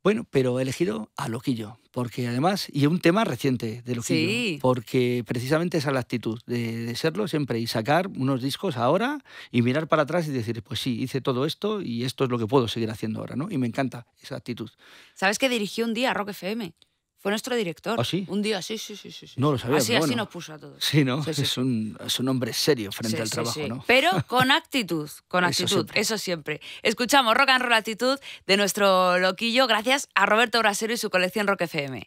Bueno, pero he elegido a Loquillo, porque además, y un tema reciente de Loquillo, porque precisamente esa es la actitud de, serlo siempre y sacar unos discos ahora y mirar para atrás y decir, pues sí, hice todo esto y esto es lo que puedo seguir haciendo ahora, ¿no? Y me encanta esa actitud. ¿Sabes que dirigió un día Rock FM? Fue nuestro director. ¿Ah, un día, sí, sí, sí. sí, No lo sabía. Así, nos puso a todos. Sí, ¿no? Es, un, hombre serio frente al trabajo, ¿no? Pero con actitud, con actitud, eso siempre. eso siempre. Escuchamos Rock and Roll Actitud de nuestro loquillo, gracias a Roberto Brasero y su colección Rock FM.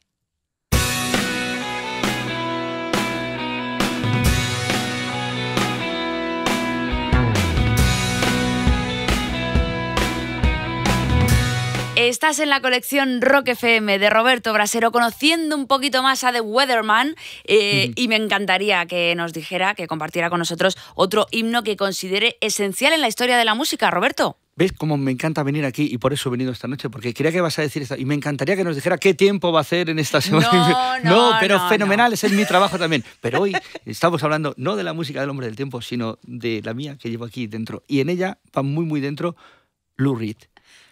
Estás en la colección Rock FM de Roberto Brasero, conociendo un poquito más a The Weatherman eh, mm. y me encantaría que nos dijera, que compartiera con nosotros otro himno que considere esencial en la historia de la música, Roberto. ¿Ves cómo me encanta venir aquí? Y por eso he venido esta noche, porque creía que vas a decir esto. Y me encantaría que nos dijera qué tiempo va a hacer en esta semana. No, pero fenomenal, ese es mi trabajo también. Pero hoy estamos hablando no de la música del hombre del tiempo, sino de la mía que llevo aquí dentro. Y en ella va muy, muy dentro Lou Reed.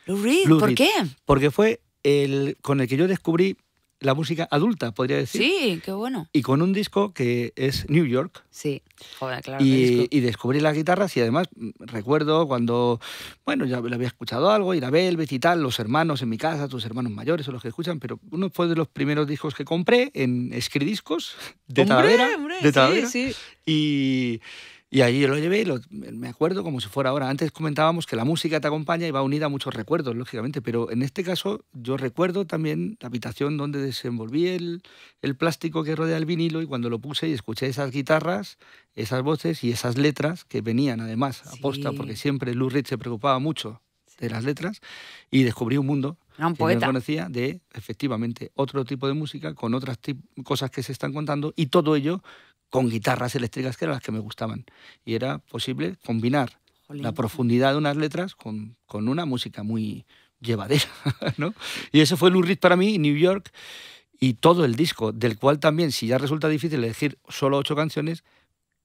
Lou Reed, ¿por qué? Porque fue el con el que yo descubrí la música adulta, podría decir. Sí, qué bueno. Y con un disco que es New York. Sí, joder, claro. Y, descubrí las guitarras y además mm, recuerdo cuando, bueno, ya le había escuchado algo, y la y tal, los hermanos en mi casa, tus hermanos mayores son los que escuchan, pero uno fue de los primeros discos que compré en Escridiscos de Talavera. de Talavera, sí, sí. Y y ahí yo lo llevé y me acuerdo como si fuera ahora. Antes comentábamos que la música te acompaña y va unida a muchos recuerdos, lógicamente, pero en este caso yo recuerdo también la habitación donde desenvolví el, plástico que rodea el vinilo y cuando lo puse y escuché esas guitarras, esas voces y esas letras que venían además aposta, porque siempre Lou Reed se preocupaba mucho de las letras y descubrí un mundo ah, que no conocía de efectivamente otro tipo de música con otras cosas que se están contando y todo ello con guitarras eléctricas que eran las que me gustaban. Y era posible combinar la profundidad de unas letras con, con una música muy llevadera. ¿no? Y eso fue Lou para mí, New York, y todo el disco, del cual también, si ya resulta difícil elegir solo ocho canciones,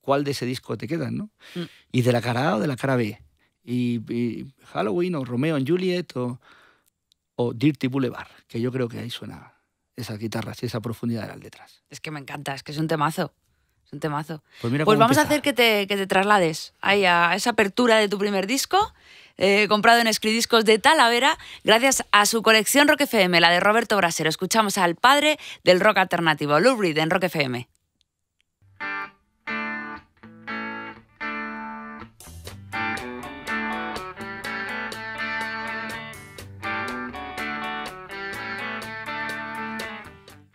¿cuál de ese disco te quedan? ¿no? Mm. Y de la cara A o de la cara B. Y, Halloween o Romeo and Juliet o, o Dirty Boulevard, que yo creo que ahí suena esas guitarras y esa profundidad de las letras. Es que me encanta, es que es un temazo un temazo. Pues, pues vamos a hacer que te, traslades a esa apertura de tu primer disco. Eh, comprado en Escridiscos de Talavera, gracias a su colección Rock FM, la de Roberto Brasero. Escuchamos al padre del rock alternativo, Lou Reed, en Rock FM.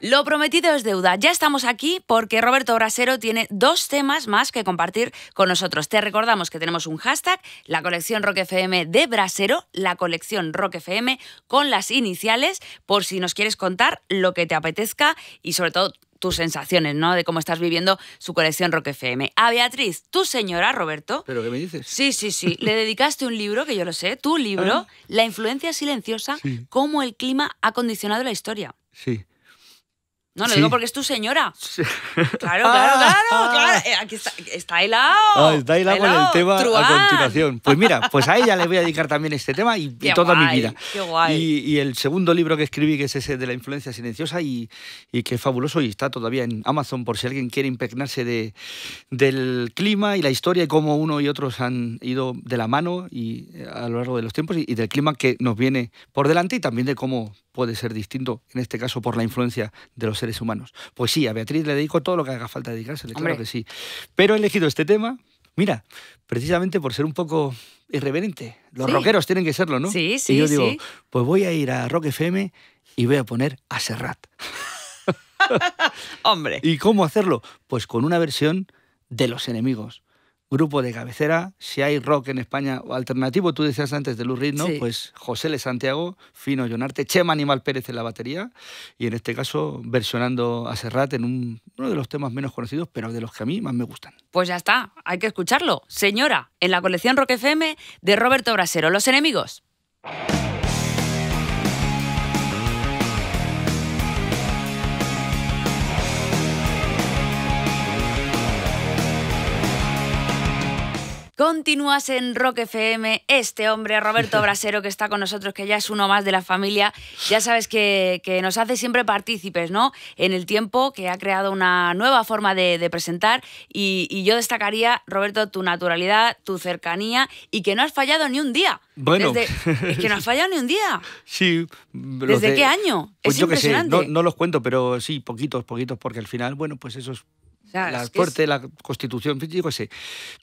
Lo prometido es deuda. Ya estamos aquí porque Roberto Brasero tiene dos temas más que compartir con nosotros. Te recordamos que tenemos un hashtag, la colección Rock FM de Brasero, la colección Rock FM con las iniciales, por si nos quieres contar lo que te apetezca y sobre todo tus sensaciones, ¿no? De cómo estás viviendo su colección Rock FM. A Beatriz, tu señora, Roberto. ¿Pero qué me dices? Sí, sí, sí. Le dedicaste un libro, que yo lo sé, tu libro, ah. La influencia silenciosa, cómo el clima ha condicionado la historia. Sí. No, lo digo porque es tu señora. Claro, claro, claro, claro. Eh, aquí está, está helado. Ah, está helado, con el tema a continuación. Pues mira, pues a ella le voy a dedicar también este tema y, toda mi vida. Y, el segundo libro que escribí, que es ese de la influencia silenciosa, y, que es fabuloso y está todavía en Amazon por si alguien quiere impregnarse de, del clima y la historia y cómo uno y otros han ido de la mano y eh, a lo largo de los tiempos y del clima que nos viene por delante y también de cómo puede ser distinto, en este caso por la influencia de los seres humanos. Pues sí, a Beatriz le dedico todo lo que haga falta dedicarse. claro que sí. Pero he elegido este tema, mira, precisamente por ser un poco irreverente. Los rockeros tienen que serlo, ¿no? Sí, sí. Y yo digo, pues voy a ir a Rock FM y voy a poner a Serrat. Hombre. ¿Y cómo hacerlo? Pues con una versión de Los Enemigos grupo de cabecera. Si hay rock en España o alternativo, tú decías antes de Luz Ritmo, pues José Le Santiago, Fino Jonarte, Chema Animal Pérez en la batería y en este caso versionando a Serrat en uno de los temas menos conocidos, pero de los que a mí más me gustan. Pues ya está, hay que escucharlo. Señora, en la colección Rock FM de Roberto Brasero, Los Enemigos. Continúas en Rock FM, este hombre, Roberto Brasero, que está con nosotros, que ya es uno más de la familia. Ya sabes que, nos hace siempre partícipes, ¿no? En el tiempo, que ha creado una nueva forma de, presentar. Y, yo destacaría, Roberto, tu naturalidad, tu cercanía y que no has fallado ni un día. Bueno. es que no has fallado ni un día. Sí. ¿Desde qué año? Pues yo Que no, no los cuento, pero sí, poquitos, poquitos, porque al final, bueno, pues eso es la fuerte, la constitución, yo pues se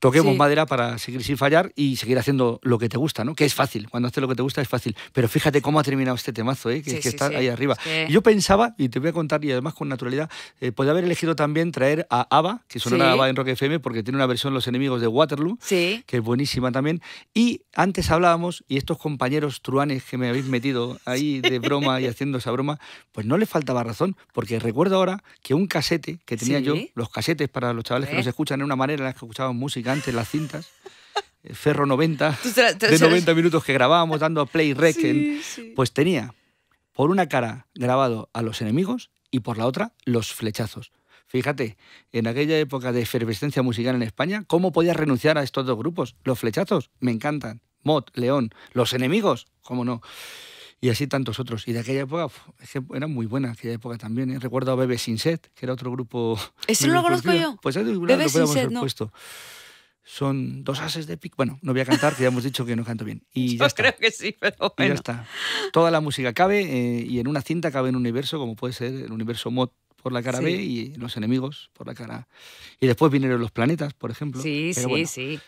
Toquemos madera para seguir sin fallar y seguir haciendo lo que te gusta, ¿no? Que es fácil, cuando haces lo que te gusta es fácil. Pero fíjate cómo ha terminado este temazo, ¿eh? que, está ahí arriba. Yo pensaba, y te voy a contar, y además con naturalidad, eh, podía haber elegido también traer a Ava, que sonora ABBA en Rock FM, porque tiene una versión Los Enemigos de Waterloo, que es buenísima también. Y antes hablábamos, y estos compañeros truanes que me habéis metido ahí de broma y haciendo esa broma, pues no les faltaba razón, porque recuerdo ahora que un casete que tenía yo, los casetes para los chavales que nos ¿Eh? escuchan en una manera en la que escuchábamos música antes, las cintas. Eh, Ferro 90, de 90 minutos que grabábamos dando play Pues tenía por una cara grabado a los enemigos y por la otra los flechazos. Fíjate, en aquella época de efervescencia musical en España, ¿cómo podías renunciar a estos dos grupos? Los flechazos, me encantan. Mod, León, los enemigos, cómo no y así tantos otros. Y de aquella época, es era muy buena aquella época también. ¿eh? Recuerdo a Bebe Sin Set, que era otro grupo. ¿Ese lo conozco yo? Pues es Bebe Sin Set, no. Son dos ases de pic. Bueno, no voy a cantar, que ya hemos dicho que no canto bien. Y yo creo que sí, pero bueno. está. Toda la música cabe eh, y en una cinta cabe en un universo, como puede ser el universo mod por la cara B y los enemigos por la cara Y después vinieron los planetas, por ejemplo. Sí, sí, sí.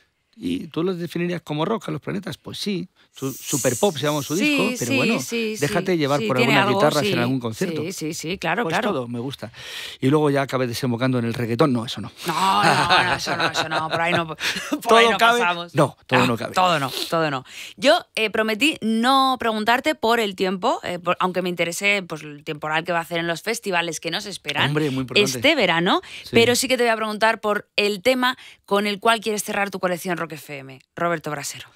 ¿Y tú los definirías como rock a los planetas? Pues sí. super pop se llama su disco, pero bueno, déjate llevar por algunas guitarras en algún concierto. Sí, sí, sí, claro, pues claro. todo, me gusta. Y luego ya acabé desembocando en el reggaetón. No, eso no. No, no, eso no, eso no, por ahí no, todo no cabe, No, todo ah, no, cabe. Todo no, todo no. Yo eh, prometí no preguntarte por el tiempo, eh, aunque me interese pues, el temporal que va a hacer en los festivales que nos esperan este verano, pero sí que te voy a preguntar por el tema con el cual quieres cerrar tu colección rock FM, Roberto Brasero.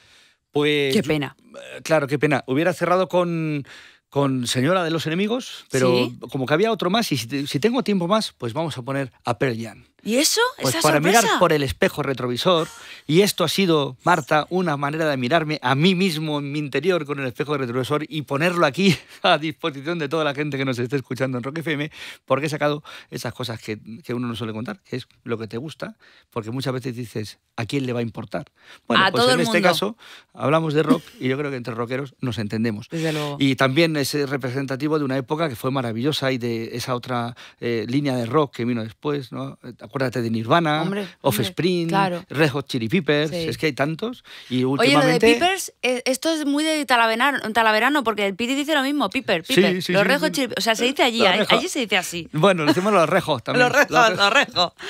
Pues. Qué pena. Eh, claro, qué pena. Hubiera cerrado con, con Señora de los Enemigos, pero como que había otro más, y si, tengo tiempo más, pues vamos a poner a Pearl ¿Y eso? Pues para mirar por el espejo retrovisor. Y esto ha sido, Marta, una manera de mirarme a mí mismo en mi interior con el espejo retrovisor y ponerlo aquí a disposición de toda la gente que nos esté escuchando en Rock FM, porque he sacado esas cosas que, que uno no suele contar, que es lo que te gusta, porque muchas veces dices, ¿a quién le va a importar? Bueno, pues en este caso hablamos de rock y yo creo que entre rockeros nos entendemos. Desde luego. Y también es representativo de una época que fue maravillosa y de esa otra eh, línea de rock que vino después, ¿no? acuérdate de Nirvana, Offspring, claro. Red Chili Peppers, es que hay tantos. Y últimamente... Oye, lo de Peppers, eh, esto es muy de talaverano, porque el Piri dice lo mismo, Piper, Piper. los rejo, O sea, se dice allí, allí, se dice así. Bueno, decimos los rejos también. los rejos, los rejos.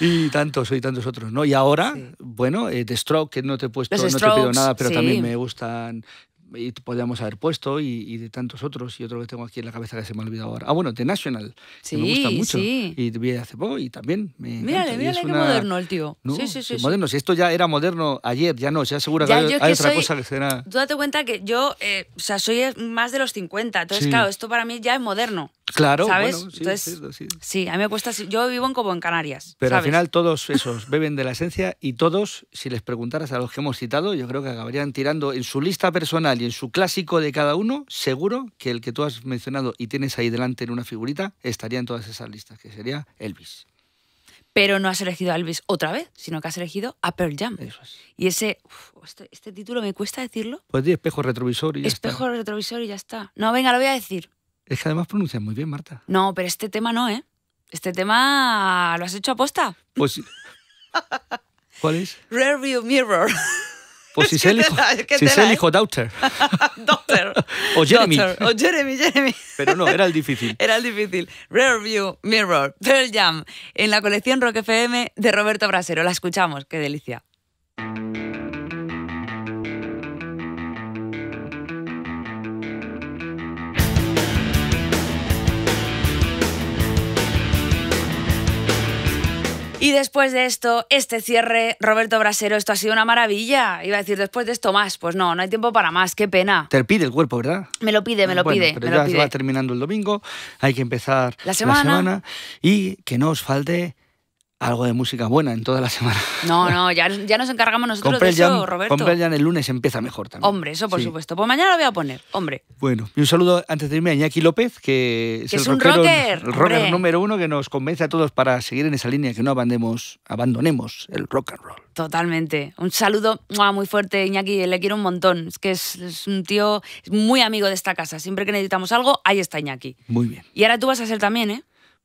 Y tantos, y tantos otros, ¿no? Y ahora, bueno, eh, The Stroke, que no te he puesto, no te pido nada, pero también me gustan y podríamos haber puesto, y, de tantos otros, y otro que tengo aquí en la cabeza que se me ha olvidado ahora. Ah, bueno, The National, sí, me gusta mucho. Sí. Y vi hace poco y también me Mírale, mírale qué moderno el tío. sí, sí, sí, Moderno, si esto ya era moderno ayer, ya no, ya seguro que hay, otra cosa que será... Tú date cuenta que yo, eh, o sea, soy eh, más de los 50, entonces claro, esto para mí ya es moderno. Claro, ¿sabes? sí, sí. a mí me cuesta. Yo vivo en como en Canarias. Pero al final todos esos beben de la esencia y todos, si les preguntaras a los que hemos citado, yo creo que acabarían tirando en su lista personal y en su clásico de cada uno, seguro que el que tú has mencionado y tienes ahí delante en una figurita estaría en todas esas listas, que sería Elvis. Pero no has elegido a Elvis otra vez, sino que has elegido a Pearl Jam. Y ese. Este, este, título me cuesta decirlo. Pues di espejo retrovisor y está. Espejo retrovisor y ya está. No, venga, lo voy a decir. Es que además pronuncias muy bien, Marta. No, pero este tema no, ¿eh? Este tema lo has hecho aposta. Pues. ¿Cuál es? Rearview Mirror. Pues si se elijo, si se ¿eh? elijo Doctor. Daughter. o Jeremy. O Jeremy, Jeremy. Pero no, era el difícil. Era el difícil. View Mirror, Pearl Jam, en la colección Rock FM de Roberto Brasero. La escuchamos, qué delicia. Y después de esto, este cierre, Roberto Brasero, esto ha sido una maravilla. Iba a decir, después de esto más, pues no, no hay tiempo para más, qué pena. Te pide el cuerpo, ¿verdad? Me lo pide, me lo pide. Se va terminando el domingo, hay que empezar la semana y que no os falte algo de música buena en toda la semana. No, no, ya, nos encargamos nosotros de eso, Roberto. el el lunes empieza mejor también. Hombre, eso por supuesto. Pues mañana lo voy a poner, hombre. Bueno, y un saludo antes de irme a Iñaki López, que, es, el rockero, rocker. número uno que nos convence a todos para seguir en esa línea, que no abandonemos, abandonemos el rock and roll. Totalmente. Un saludo muy fuerte, Iñaki, le quiero un montón. Es que es, un tío muy amigo de esta casa. Siempre que necesitamos algo, ahí está Iñaki. Muy bien. Y ahora tú vas a ser también, ¿eh?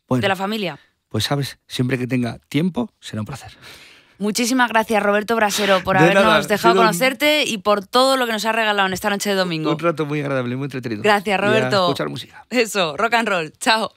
De la familia pues sabes, siempre que tenga tiempo, será un placer. Muchísimas gracias, Roberto Brasero, por habernos dejado conocerte y por todo lo que nos has regalado en esta noche de domingo. Un rato muy agradable, muy entretenido. Gracias, Roberto. escuchar música. Eso, rock and roll. Chao.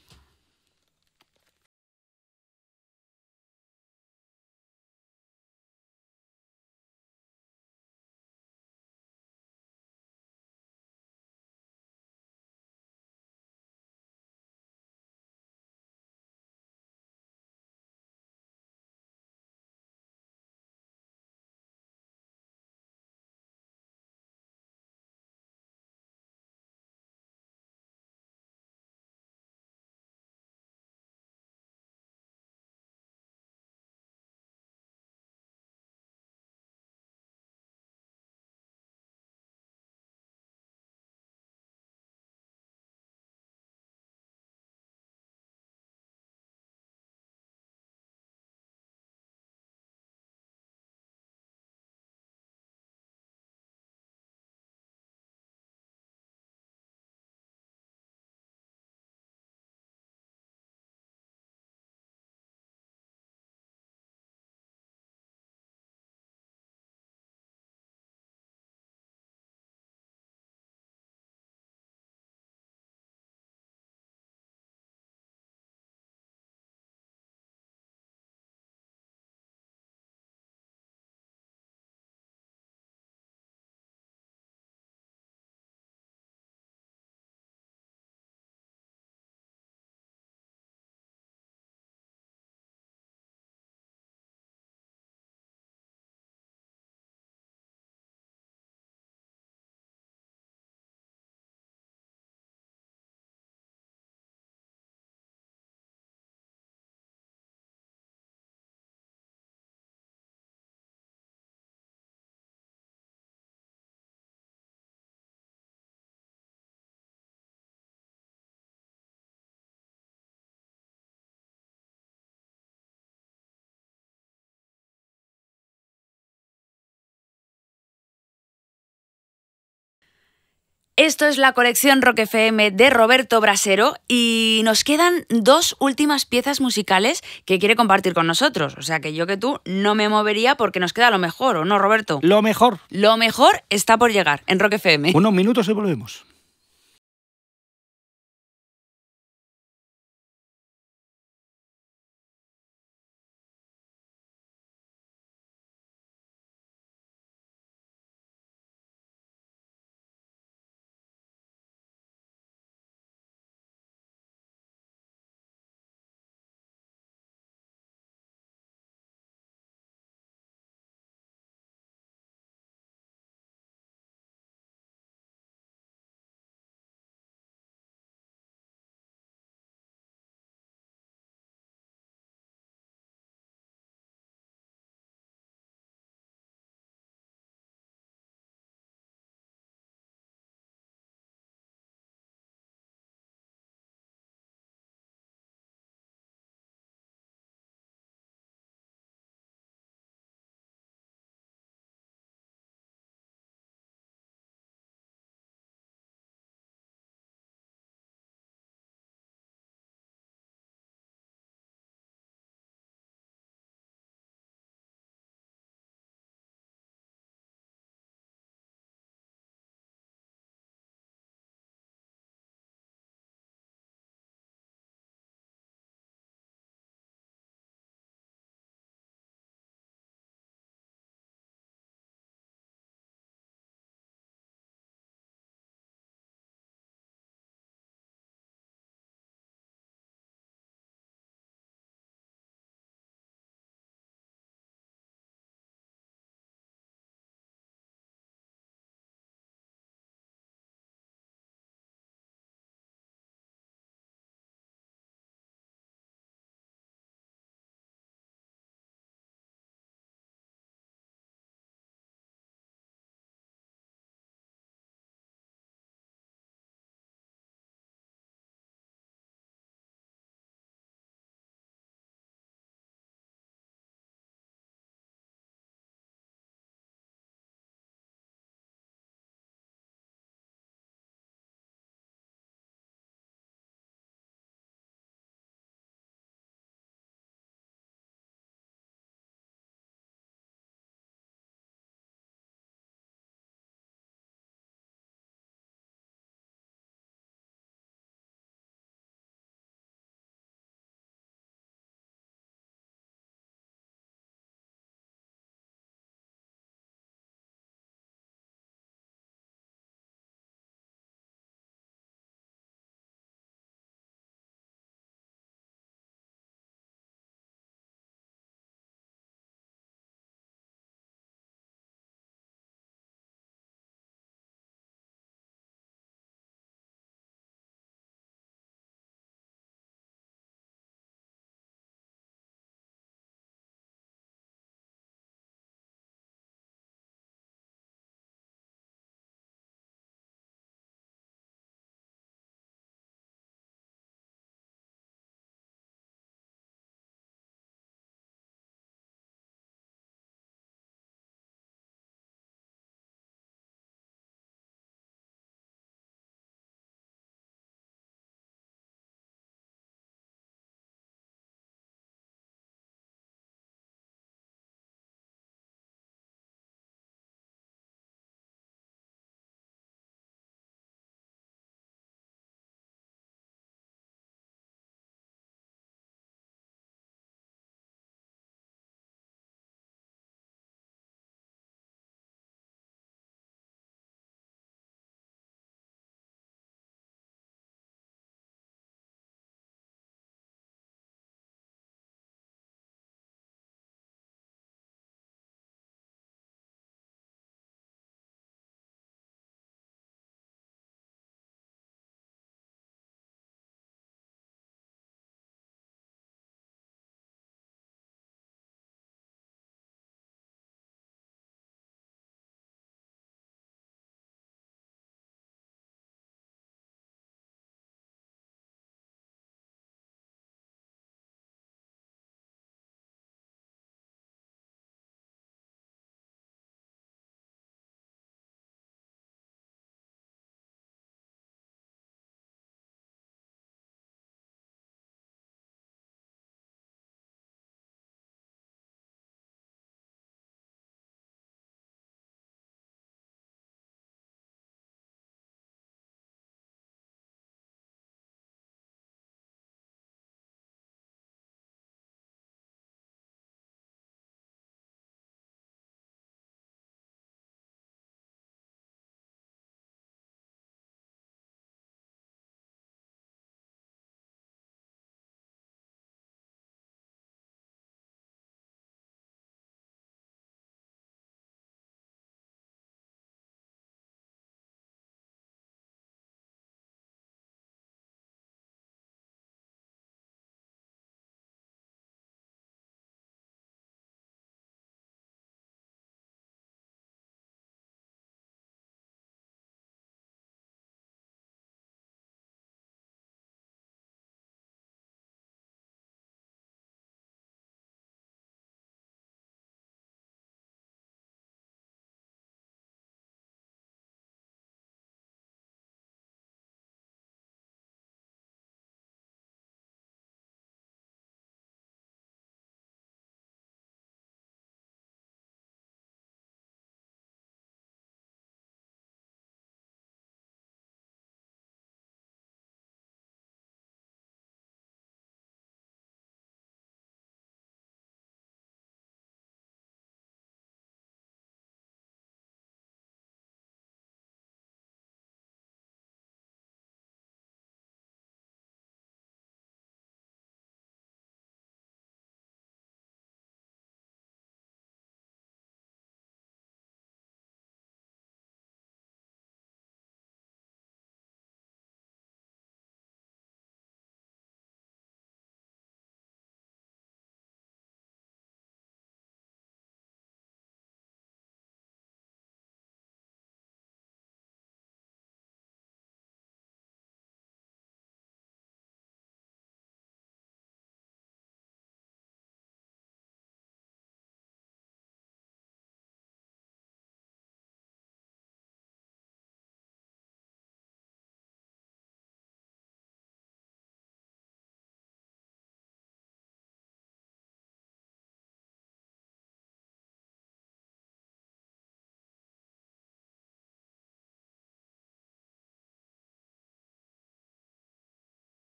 Esto es la colección Rock FM de Roberto Brasero y nos quedan dos últimas piezas musicales que quiere compartir con nosotros. O sea que yo que tú no me movería porque nos queda lo mejor, ¿o no, Roberto? Lo mejor. Lo mejor está por llegar en Rock FM. Unos minutos y volvemos.